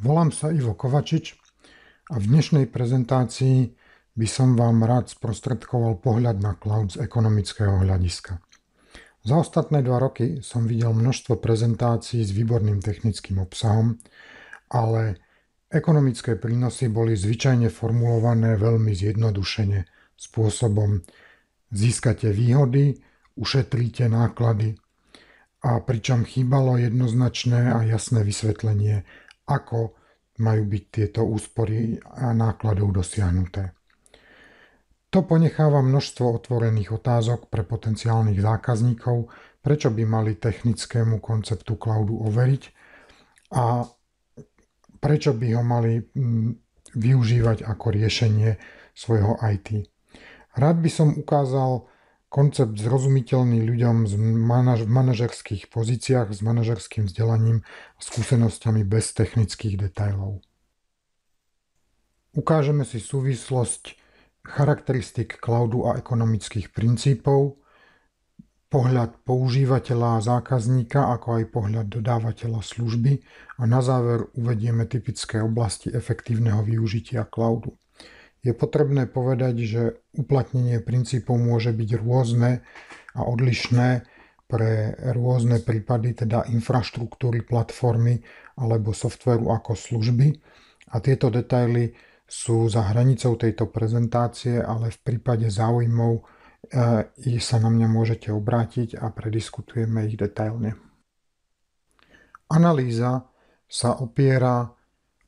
volám sa Ivo Kovačič a v dnešnej prezentácii by som vám rád sprostredkoval pohľad na cloud z ekonomického hľadiska. Za ostatné dva roky som videl množstvo prezentácií s výborným technickým obsahom, ale ekonomické prínosy boli zvyčajne formulované veľmi zjednodušene spôsobom získate výhody, ušetríte náklady a pričom chýbalo jednoznačné a jasné vysvetlenie, ako majú byť tieto úspory a nákladov dosiahnuté. To ponecháva množstvo otvorených otázok pre potenciálnych zákazníkov, prečo by mali technickému konceptu cloudu overiť a prečo by ho mali mm, využívať ako riešenie svojho IT. Rád by som ukázal koncept zrozumiteľný ľuďom v manaž- manažerských pozíciách s manažerským vzdelaním a skúsenosťami bez technických detajlov. Ukážeme si súvislosť charakteristik cloudu a ekonomických princípov, pohľad používateľa a zákazníka, ako aj pohľad dodávateľa služby a na záver uvedieme typické oblasti efektívneho využitia cloudu je potrebné povedať, že uplatnenie princípov môže byť rôzne a odlišné pre rôzne prípady, teda infraštruktúry, platformy alebo softveru ako služby. A tieto detaily sú za hranicou tejto prezentácie, ale v prípade záujmov e, sa na mňa môžete obrátiť a prediskutujeme ich detailne. Analýza sa opiera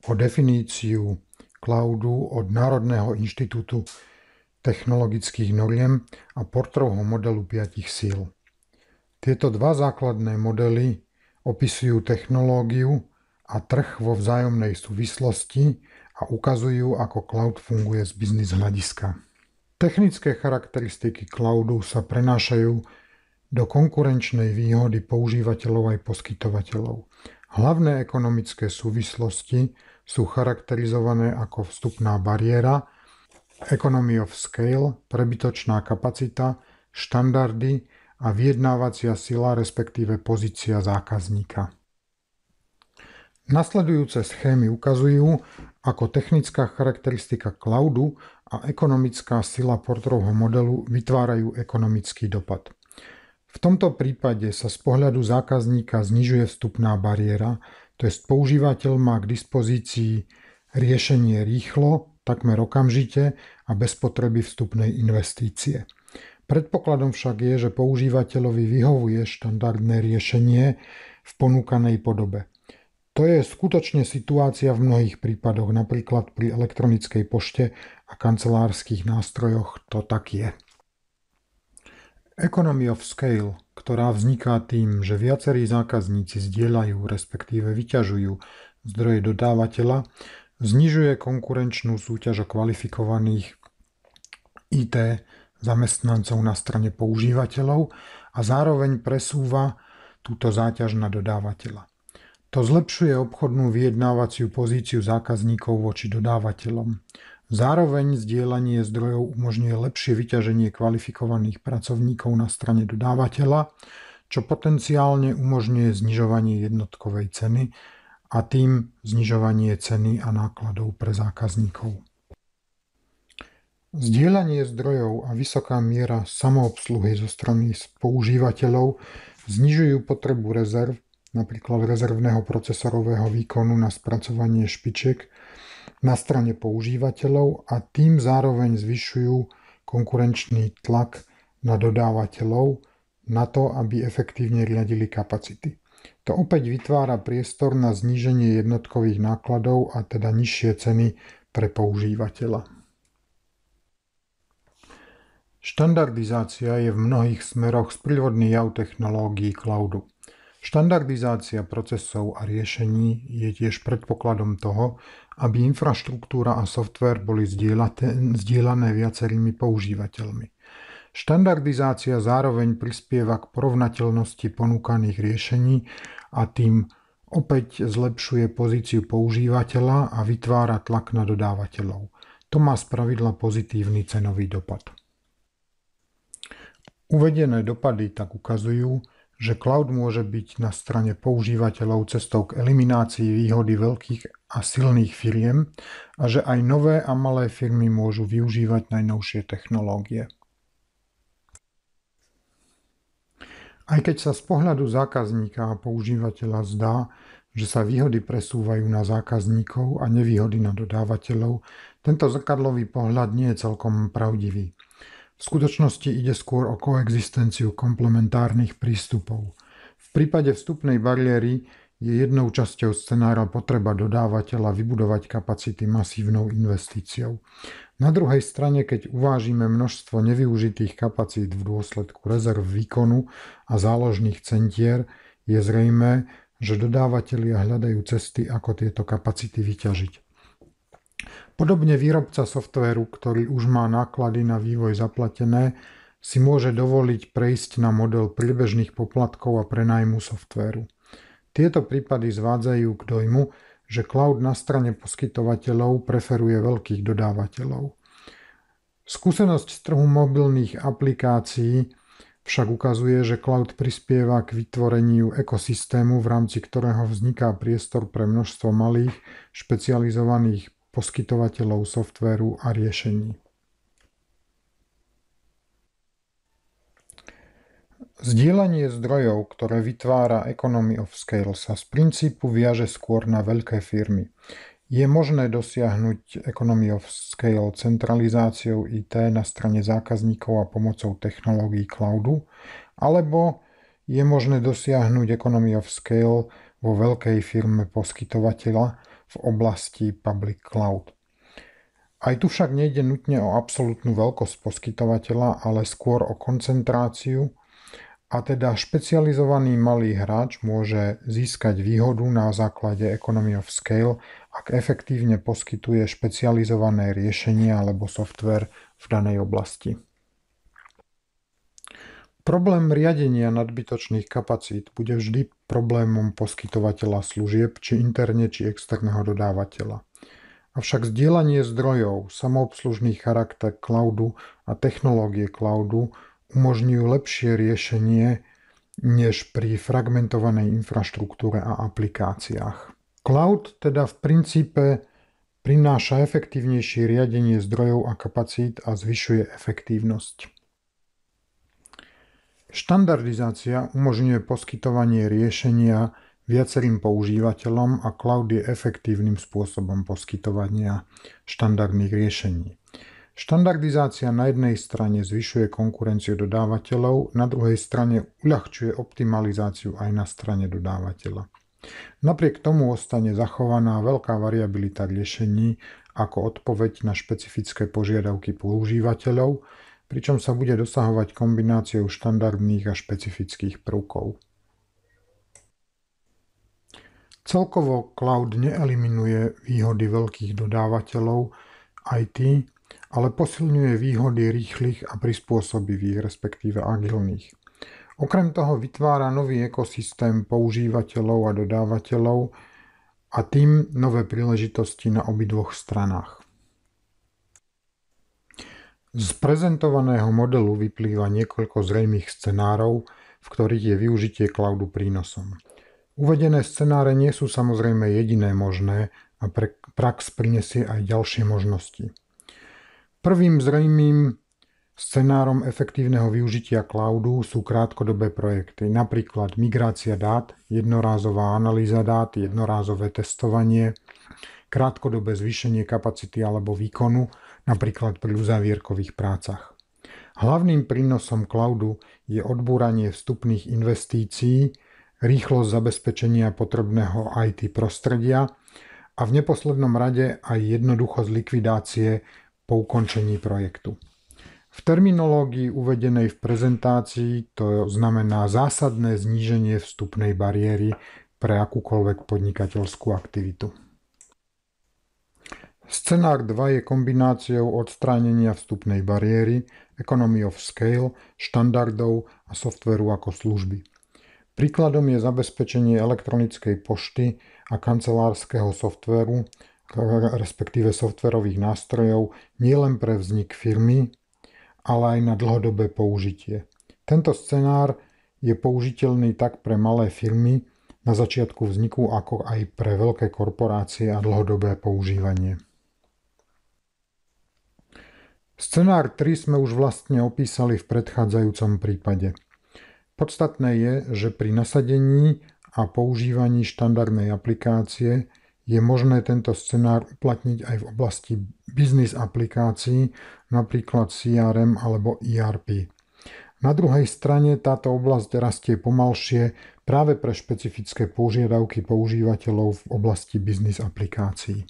o definíciu cloudu od Národného inštitútu technologických noriem a portrovho modelu piatich síl. Tieto dva základné modely opisujú technológiu a trh vo vzájomnej súvislosti a ukazujú, ako cloud funguje z biznis hľadiska. Technické charakteristiky cloudu sa prenášajú do konkurenčnej výhody používateľov aj poskytovateľov. Hlavné ekonomické súvislosti sú charakterizované ako vstupná bariéra, economy of scale, prebytočná kapacita, štandardy a vyjednávacia sila, respektíve pozícia zákazníka. Nasledujúce schémy ukazujú, ako technická charakteristika cloudu a ekonomická sila portrovho modelu vytvárajú ekonomický dopad. V tomto prípade sa z pohľadu zákazníka znižuje vstupná bariéra, to je používateľ má k dispozícii riešenie rýchlo, takmer okamžite a bez potreby vstupnej investície. Predpokladom však je, že používateľovi vyhovuje štandardné riešenie v ponúkanej podobe. To je skutočne situácia v mnohých prípadoch, napríklad pri elektronickej pošte a kancelárskych nástrojoch to tak je. Economy of scale, ktorá vzniká tým, že viacerí zákazníci zdieľajú, respektíve vyťažujú zdroje dodávateľa, znižuje konkurenčnú súťaž o kvalifikovaných IT zamestnancov na strane používateľov a zároveň presúva túto záťaž na dodávateľa. To zlepšuje obchodnú vyjednávaciu pozíciu zákazníkov voči dodávateľom. Zároveň zdieľanie zdrojov umožňuje lepšie vyťaženie kvalifikovaných pracovníkov na strane dodávateľa, čo potenciálne umožňuje znižovanie jednotkovej ceny a tým znižovanie ceny a nákladov pre zákazníkov. Zdieľanie zdrojov a vysoká miera samoobsluhy zo strany používateľov znižujú potrebu rezerv, napríklad rezervného procesorového výkonu na spracovanie špiček na strane používateľov a tým zároveň zvyšujú konkurenčný tlak na dodávateľov na to, aby efektívne riadili kapacity. To opäť vytvára priestor na zníženie jednotkových nákladov a teda nižšie ceny pre používateľa. Štandardizácia je v mnohých smeroch sprievodný jav technológií cloudu. Štandardizácia procesov a riešení je tiež predpokladom toho, aby infraštruktúra a software boli zdieľané viacerými používateľmi. Štandardizácia zároveň prispieva k porovnateľnosti ponúkaných riešení a tým opäť zlepšuje pozíciu používateľa a vytvára tlak na dodávateľov. To má spravidla pozitívny cenový dopad. Uvedené dopady tak ukazujú, že cloud môže byť na strane používateľov cestou k eliminácii výhody veľkých a silných firiem a že aj nové a malé firmy môžu využívať najnovšie technológie. Aj keď sa z pohľadu zákazníka a používateľa zdá, že sa výhody presúvajú na zákazníkov a nevýhody na dodávateľov, tento zrkadlový pohľad nie je celkom pravdivý. V skutočnosti ide skôr o koexistenciu komplementárnych prístupov. V prípade vstupnej bariéry je jednou časťou scenára potreba dodávateľa vybudovať kapacity masívnou investíciou. Na druhej strane, keď uvážime množstvo nevyužitých kapacít v dôsledku rezerv výkonu a záložných centier, je zrejmé, že dodávateľia hľadajú cesty, ako tieto kapacity vyťažiť. Podobne výrobca softvéru, ktorý už má náklady na vývoj zaplatené, si môže dovoliť prejsť na model príbežných poplatkov a prenajmu softvéru. Tieto prípady zvádzajú k dojmu, že cloud na strane poskytovateľov preferuje veľkých dodávateľov. Skúsenosť z trhu mobilných aplikácií však ukazuje, že cloud prispieva k vytvoreniu ekosystému, v rámci ktorého vzniká priestor pre množstvo malých, špecializovaných poskytovateľov softvéru a riešení. Zdieľanie zdrojov, ktoré vytvára Economy of Scale, sa z princípu viaže skôr na veľké firmy. Je možné dosiahnuť Economy of Scale centralizáciou IT na strane zákazníkov a pomocou technológií cloudu, alebo je možné dosiahnuť Economy of Scale vo veľkej firme poskytovateľa, v oblasti public cloud. Aj tu však nejde nutne o absolútnu veľkosť poskytovateľa, ale skôr o koncentráciu a teda špecializovaný malý hráč môže získať výhodu na základe economy of scale, ak efektívne poskytuje špecializované riešenie alebo software v danej oblasti. Problém riadenia nadbytočných kapacít bude vždy problémom poskytovateľa služieb, či interne, či externého dodávateľa. Avšak zdieľanie zdrojov, samoobslužný charakter cloudu a technológie cloudu umožňujú lepšie riešenie než pri fragmentovanej infraštruktúre a aplikáciách. Cloud teda v princípe prináša efektívnejšie riadenie zdrojov a kapacít a zvyšuje efektívnosť. Štandardizácia umožňuje poskytovanie riešenia viacerým používateľom a cloud je efektívnym spôsobom poskytovania štandardných riešení. Štandardizácia na jednej strane zvyšuje konkurenciu dodávateľov, na druhej strane uľahčuje optimalizáciu aj na strane dodávateľa. Napriek tomu ostane zachovaná veľká variabilita riešení ako odpoveď na špecifické požiadavky používateľov, pričom sa bude dosahovať kombináciou štandardných a špecifických prvkov. Celkovo cloud neeliminuje výhody veľkých dodávateľov IT, ale posilňuje výhody rýchlych a prispôsobivých, respektíve agilných. Okrem toho vytvára nový ekosystém používateľov a dodávateľov a tým nové príležitosti na obidvoch stranách. Z prezentovaného modelu vyplýva niekoľko zrejmých scenárov, v ktorých je využitie cloudu prínosom. Uvedené scenáre nie sú samozrejme jediné možné a pre prax prinesie aj ďalšie možnosti. Prvým zrejmým Scenárom efektívneho využitia cloudu sú krátkodobé projekty, napríklad migrácia dát, jednorázová analýza dát, jednorázové testovanie, krátkodobé zvýšenie kapacity alebo výkonu napríklad pri uzavierkových prácach. Hlavným prínosom cloudu je odbúranie vstupných investícií, rýchlosť zabezpečenia potrebného IT prostredia a v neposlednom rade aj jednoduchosť likvidácie po ukončení projektu. V terminológii uvedenej v prezentácii to znamená zásadné zníženie vstupnej bariéry pre akúkoľvek podnikateľskú aktivitu. Scenár 2 je kombináciou odstránenia vstupnej bariéry, economy of scale, štandardov a softveru ako služby. Príkladom je zabezpečenie elektronickej pošty a kancelárskeho softveru, respektíve softverových nástrojov, nielen pre vznik firmy, ale aj na dlhodobé použitie. Tento scenár je použiteľný tak pre malé firmy na začiatku vzniku, ako aj pre veľké korporácie a dlhodobé používanie. Scenár 3 sme už vlastne opísali v predchádzajúcom prípade. Podstatné je, že pri nasadení a používaní štandardnej aplikácie je možné tento scenár uplatniť aj v oblasti biznis aplikácií, napríklad CRM alebo ERP. Na druhej strane táto oblasť rastie pomalšie práve pre špecifické požiadavky používateľov v oblasti biznis aplikácií.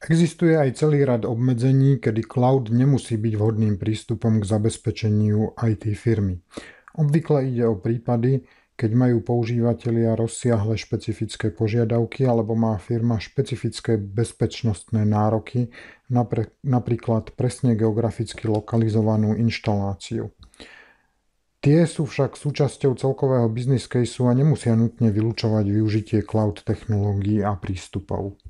Existuje aj celý rad obmedzení, kedy cloud nemusí byť vhodným prístupom k zabezpečeniu IT firmy. Obvykle ide o prípady, keď majú používateľia rozsiahle špecifické požiadavky alebo má firma špecifické bezpečnostné nároky, napríklad presne geograficky lokalizovanú inštaláciu. Tie sú však súčasťou celkového business caseu a nemusia nutne vylúčovať využitie cloud technológií a prístupov.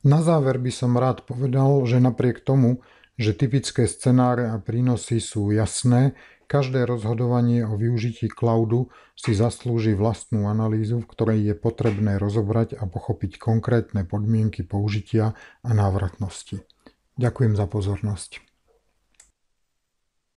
Na záver by som rád povedal, že napriek tomu, že typické scenáre a prínosy sú jasné, každé rozhodovanie o využití cloudu si zaslúži vlastnú analýzu, v ktorej je potrebné rozobrať a pochopiť konkrétne podmienky použitia a návratnosti. Ďakujem za pozornosť.